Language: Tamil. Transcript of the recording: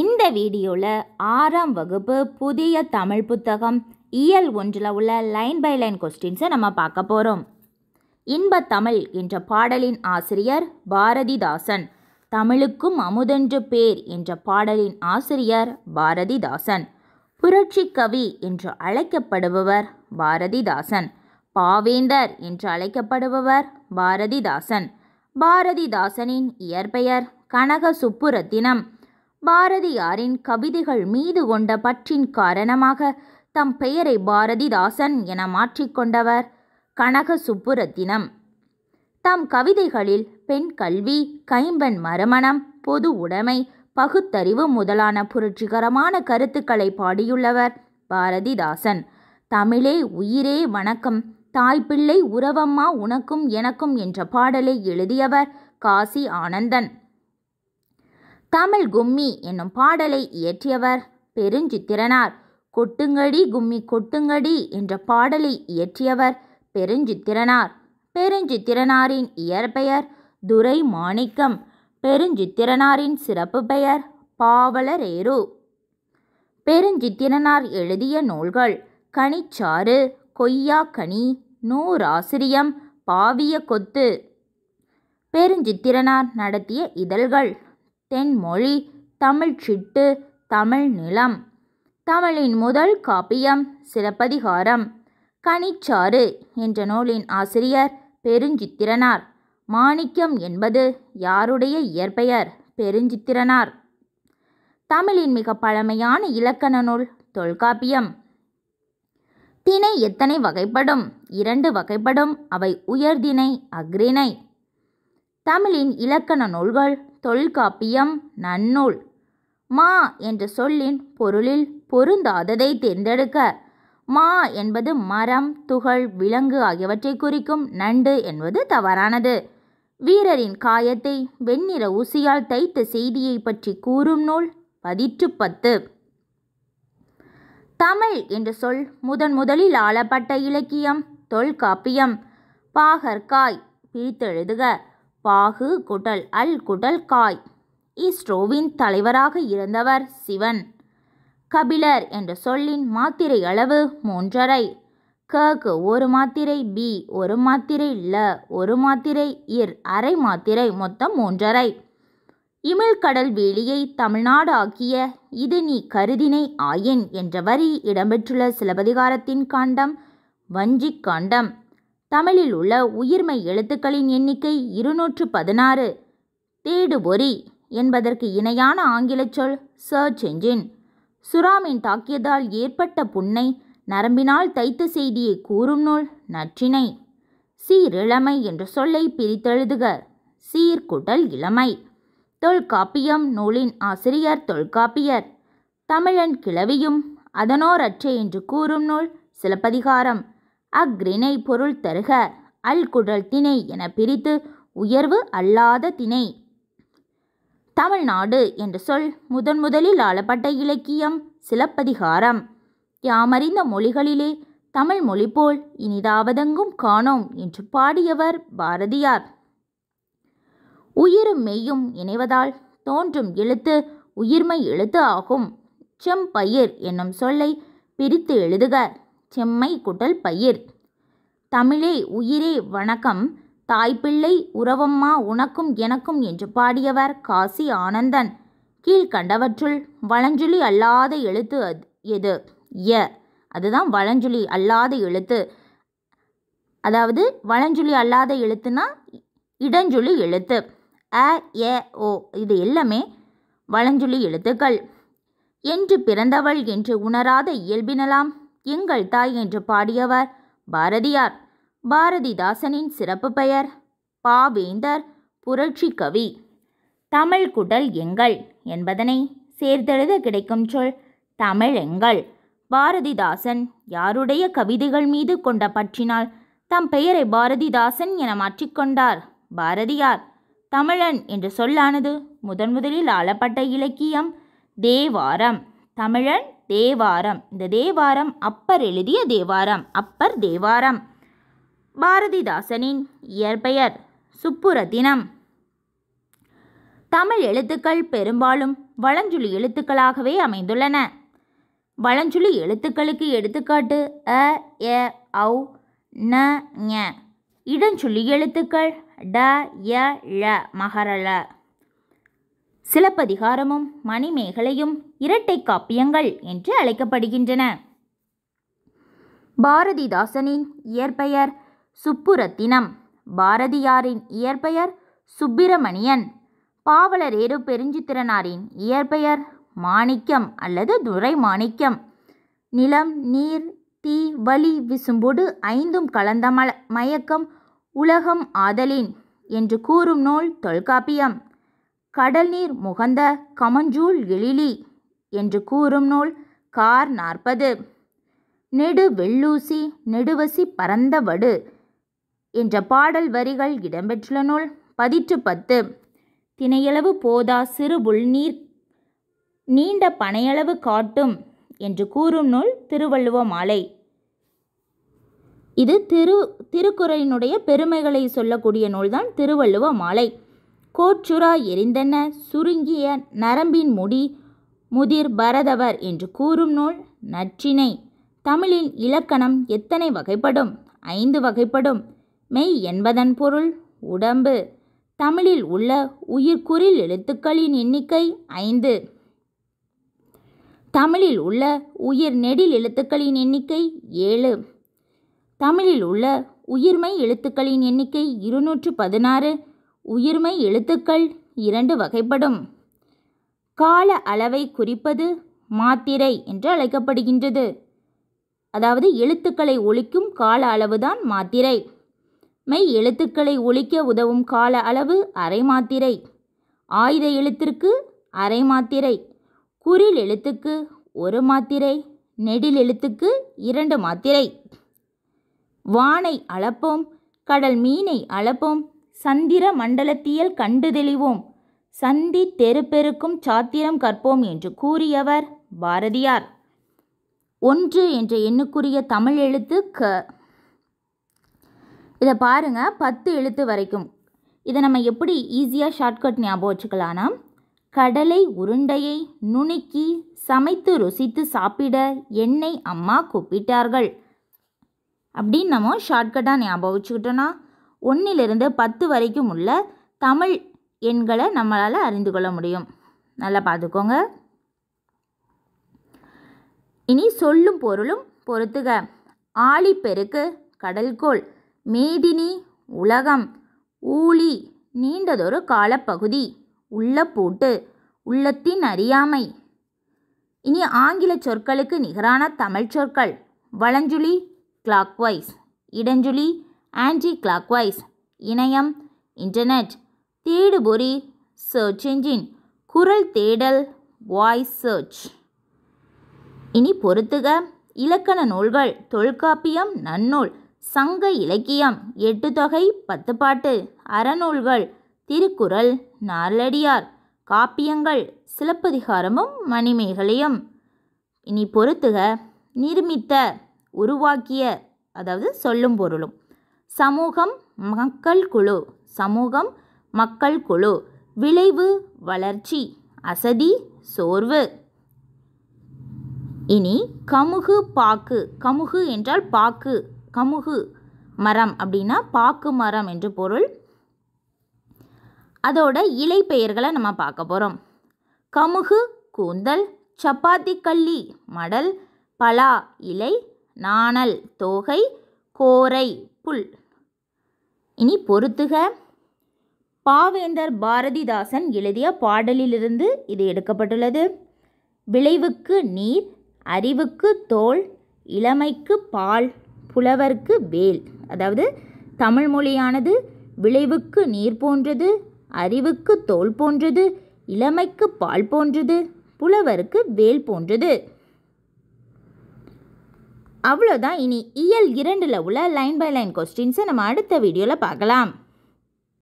இந்த வீடியோவில் ஆறாம் வகுப்பு புதிய தமிழ் புத்தகம் இயல் ஒன்றில் உள்ள லைன் பை லைன் கொஸ்டின்ஸை நம்ம பார்க்க போகிறோம் இன்பத்தமிழ் என்ற பாடலின் ஆசிரியர் பாரதிதாசன் தமிழுக்கும் அமுதென்று பேர் என்ற பாடலின் ஆசிரியர் பாரதிதாசன் புரட்சி கவி என்று அழைக்கப்படுபவர் பாரதிதாசன் பாவேந்தர் என்று அழைக்கப்படுபவர் பாரதிதாசன் பாரதிதாசனின் இயற்பெயர் கனக சுப்புரத்தினம் பாரதியாரின் கவிதைகள் மீது கொண்ட பற்றின் காரணமாக தம் பெயரை பாரதிதாசன் என மாற்றிக்கொண்டவர் கனக சுப்புரத்தினம் தம் கவிதைகளில் பெண் கல்வி கைம்பெண் மறுமணம் பொது உடைமை பகுத்தறிவு முதலான புரட்சிகரமான கருத்துக்களை பாடியுள்ளவர் பாரதிதாசன் தமிழே உயிரே வணக்கம் தாய்ப்பிள்ளை உறவம்மா உனக்கும் எனக்கும் என்ற பாடலை எழுதியவர் காசி ஆனந்தன் தமிழ் கும்மி என்னும் பாடலை இயற்றியவர் பெருஞ்சித்திரனார் கொட்டுங்கடி கும்மி கொட்டுங்கடி என்ற பாடலை இயற்றியவர் பெருஞ்சித்திரனார் பெருஞ்சித்திரனாரின் இயற்பெயர் துரை மாணிக்கம் பெருஞ்சித்திரனாரின் சிறப்பு பெயர் பாவலரேரு பெருஞ்சித்திரனார் எழுதிய நூல்கள் கனிச்சாறு நூர் நூறாசிரியம் பாவிய கொத்து பெருஞ்சித்திரனார் நடத்திய இதழ்கள் தென்மொழி சிட்டு தமிழ் நிலம் தமிழின் முதல் காப்பியம் சிலப்பதிகாரம் கனிச்சாறு என்ற நூலின் ஆசிரியர் பெருஞ்சித்திரனார் மாணிக்கம் என்பது யாருடைய இயற்பெயர் பெருஞ்சித்திரனார் தமிழின் மிக பழமையான இலக்கண நூல் தொல்காப்பியம் திணை எத்தனை வகைப்படும் இரண்டு வகைப்படும் அவை உயர்திணை அக்ரிணை தமிழின் இலக்கண நூல்கள் தொல்காப்பியம் நன்னூல் மா என்ற சொல்லின் பொருளில் பொருந்தாததை தேர்ந்தெடுக்க மா என்பது மரம் துகள் விலங்கு ஆகியவற்றை குறிக்கும் நண்டு என்பது தவறானது வீரரின் காயத்தை வெண்ணிற ஊசியால் தைத்த செய்தியை பற்றி கூறும் நூல் பதிற்று பத்து தமிழ் என்ற சொல் முதன் முதலில் ஆளப்பட்ட இலக்கியம் தொல்காப்பியம் பாகற்காய் பிரித்தெழுதுக பாகு குடல் அல் குடல் காய் இஸ்ரோவின் தலைவராக இருந்தவர் சிவன் கபிலர் என்ற சொல்லின் மாத்திரை அளவு மூன்றரை கு ஒரு மாத்திரை பி ஒரு மாத்திரை ல ஒரு மாத்திரை இர் அரை மாத்திரை மொத்தம் மூன்றரை இமிழ்கடல் வேலியை தமிழ்நாடு ஆக்கிய இது நீ கருதினை ஆயின் என்ற வரி இடம்பெற்றுள்ள சிலப்பதிகாரத்தின் காண்டம் வஞ்சிக் காண்டம் தமிழில் உள்ள உயிர்மை எழுத்துக்களின் எண்ணிக்கை இருநூற்று பதினாறு தேடுபொறி என்பதற்கு இணையான ஆங்கிலச் சொல் சர்ச் என்ஜின் சுறாமின் தாக்கியதால் ஏற்பட்ட புண்ணை நரம்பினால் தைத்த செய்தியை கூறும் நூல் நற்றினை சீரிழமை என்ற சொல்லை பிரித்தெழுதுக சீர்குடல் இளமை தொல்காப்பியம் நூலின் ஆசிரியர் தொல்காப்பியர் தமிழன் கிளவியும் அதனோரற்றே என்று கூறும் நூல் சிலப்பதிகாரம் அக்ரிணை பொருள் தருக அல் திணை என பிரித்து உயர்வு அல்லாத திணை தமிழ்நாடு என்ற சொல் முதன் முதலில் ஆளப்பட்ட இலக்கியம் சிலப்பதிகாரம் யாமறிந்த மொழிகளிலே தமிழ் மொழி போல் இனிதாவதெங்கும் காணோம் என்று பாடியவர் பாரதியார் உயிரும் மெய்யும் இணைவதால் தோன்றும் எழுத்து உயிர்மை எழுத்து ஆகும் செம்பயிர் என்னும் சொல்லை பிரித்து எழுதுக செம்மை குடல் பயிர் தமிழே உயிரே வணக்கம் தாய்ப்பிள்ளை உறவம்மா உனக்கும் எனக்கும் என்று பாடியவர் காசி ஆனந்தன் கீழ்கண்டவற்றுள் வளஞ்சொலி அல்லாத எழுத்து அது எது ய அதுதான் வளஞ்சொலி அல்லாத எழுத்து அதாவது வளஞ்சொலி அல்லாத எழுத்துனா இடஞ்சொலி எழுத்து அ எ ஓ இது எல்லாமே வளஞ்சொலி எழுத்துக்கள் என்று பிறந்தவள் என்று உணராத இயல்பினலாம் எங்கள் தாய் என்று பாடியவர் பாரதியார் பாரதிதாசனின் சிறப்பு பெயர் பாவேந்தர் புரட்சி கவி தமிழ் குடல் எங்கள் என்பதனை சேர்த்தெழுத கிடைக்கும் சொல் தமிழ் எங்கள் பாரதிதாசன் யாருடைய கவிதைகள் மீது கொண்ட பற்றினால் தம் பெயரை பாரதிதாசன் என மாற்றிக்கொண்டார் பாரதியார் தமிழன் என்ற சொல்லானது முதன் முதலில் ஆளப்பட்ட இலக்கியம் தேவாரம் தமிழன் தேவாரம் இந்த தேவாரம் அப்பர் எழுதிய தேவாரம் அப்பர் தேவாரம் பாரதிதாசனின் இயற்பெயர் சுப்புரத்தினம் தமிழ் எழுத்துக்கள் பெரும்பாலும் வளஞ்சுழி எழுத்துக்களாகவே அமைந்துள்ளன வளஞ்சுழி எழுத்துக்களுக்கு எடுத்துக்காட்டு அ எ ஔ ந இடஞ்சொல்லி எழுத்துக்கள் ட ய ழ மகரள சிலப்பதிகாரமும் மணிமேகலையும் இரட்டை காப்பியங்கள் என்று அழைக்கப்படுகின்றன பாரதிதாசனின் இயற்பெயர் சுப்புரத்தினம் பாரதியாரின் இயற்பெயர் சுப்பிரமணியன் பாவலரேறு பெருஞ்சித்திரனாரின் இயற்பெயர் மாணிக்கம் அல்லது துரை மாணிக்கம் நிலம் நீர் தீ வலி விசும்போடு ஐந்தும் கலந்த மயக்கம் உலகம் ஆதலின் என்று கூறும் நூல் தொல்காப்பியம் கடல் நீர் முகந்த கமஞ்சூல் எழிலி என்று கூறும் நூல் கார் நாற்பது நெடு வெள்ளூசி நெடுவசி பரந்த வடு என்ற பாடல் வரிகள் இடம்பெற்றுள்ள நூல் பதிற்று பத்து தினையளவு போதா சிறுபுல் நீர் நீண்ட பனையளவு காட்டும் என்று கூறும் நூல் திருவள்ளுவ மாலை இது திரு திருக்குறளினுடைய பெருமைகளை சொல்லக்கூடிய நூல்தான் திருவள்ளுவ மாலை கோச்சுரா எரிந்தன சுருங்கிய நரம்பின் முடி முதிர் பரதவர் என்று கூறும் நூல் நற்றினை தமிழில் இலக்கணம் எத்தனை வகைப்படும் ஐந்து வகைப்படும் மெய் என்பதன் பொருள் உடம்பு தமிழில் உள்ள உயிர்குறில் எழுத்துக்களின் எண்ணிக்கை ஐந்து தமிழில் உள்ள உயிர் நெடில் எழுத்துக்களின் எண்ணிக்கை ஏழு தமிழில் உள்ள உயிர்மை எழுத்துக்களின் எண்ணிக்கை இருநூற்று பதினாறு உயிர்மை எழுத்துக்கள் இரண்டு வகைப்படும் கால அளவை குறிப்பது மாத்திரை என்று அழைக்கப்படுகின்றது அதாவது எழுத்துக்களை ஒழிக்கும் கால அளவுதான் மாத்திரை மெய் எழுத்துக்களை ஒழிக்க உதவும் கால அளவு அரை மாத்திரை ஆயுத எழுத்திற்கு அரை மாத்திரை குறில் எழுத்துக்கு ஒரு மாத்திரை நெடில் எழுத்துக்கு இரண்டு மாத்திரை வானை அளப்போம் கடல் மீனை அளப்போம் சந்திர மண்டலத்தியல் கண்டு தெளிவோம் சந்தி தெருப்பெருக்கும் சாத்திரம் கற்போம் என்று கூறியவர் பாரதியார் ஒன்று என்ற எண்ணுக்குரிய தமிழ் எழுத்து க இதை பாருங்கள் பத்து எழுத்து வரைக்கும் இதை நம்ம எப்படி ஈஸியாக ஷார்ட்கட் ஞாபகம் வச்சுக்கலாம்னா கடலை உருண்டையை நுணுக்கி சமைத்து ருசித்து சாப்பிட என்னை அம்மா கூப்பிட்டார்கள் அப்படின்னு நம்ம ஷார்ட்கட்டாக ஞாபகம் வச்சுக்கிட்டோன்னா ஒன்றிலிருந்து பத்து வரைக்கும் உள்ள தமிழ் எண்களை நம்மளால் அறிந்து கொள்ள முடியும் நல்லா பார்த்துக்கோங்க இனி சொல்லும் பொருளும் பொறுத்துக ஆழிப்பெருக்கு கடல்கோள் மேதினி உலகம் ஊழி நீண்டதொரு காலப்பகுதி உள்ள பூட்டு உள்ளத்தின் அறியாமை இனி ஆங்கில சொற்களுக்கு நிகரான தமிழ் சொற்கள் வளஞ்சுழி கிளாக்வைஸ் இடஞ்சுழி ஆன்டி கிளாக்வைஸ் இணையம் இன்டர்நெட் தேடுபொறி சர்ச் என்ஜின் குரல் தேடல் வாய்ஸ் சர்ச் இனி பொறுத்துக இலக்கண நூல்கள் தொல்காப்பியம் நன்னூல் சங்க இலக்கியம் எட்டு தொகை பத்து பாட்டு அறநூல்கள் திருக்குறள் நாலடியார் காப்பியங்கள் சிலப்பதிகாரமும் மணிமேகலையும் இனி பொறுத்துக நிர்மித்த உருவாக்கிய அதாவது சொல்லும் பொருளும் சமூகம் மக்கள் குழு சமூகம் மக்கள் குழு விளைவு வளர்ச்சி அசதி சோர்வு இனி கமுகு பாக்கு கமுகு என்றால் பாக்கு கமுகு மரம் அப்படின்னா பாக்கு மரம் என்று பொருள் அதோட இலை பெயர்களை நம்ம பார்க்க போகிறோம் கமுகு கூந்தல் சப்பாத்தி கள்ளி மடல் பலா இலை நாணல் தோகை கோரை புல் இனி பொறுத்துக பாவேந்தர் பாரதிதாசன் எழுதிய பாடலிலிருந்து இது எடுக்கப்பட்டுள்ளது விளைவுக்கு நீர் அறிவுக்கு தோல் இளமைக்கு பால் புலவர்க்கு வேல் அதாவது தமிழ் மொழியானது விளைவுக்கு நீர் போன்றது அறிவுக்கு தோல் போன்றது இளமைக்கு பால் போன்றது புலவருக்கு வேல் போன்றது அவ்வளோதான் இனி இயல் இரண்டில் உள்ள லைன் பை லைன் கொஸ்டின்ஸை நம்ம அடுத்த வீடியோவில் பார்க்கலாம்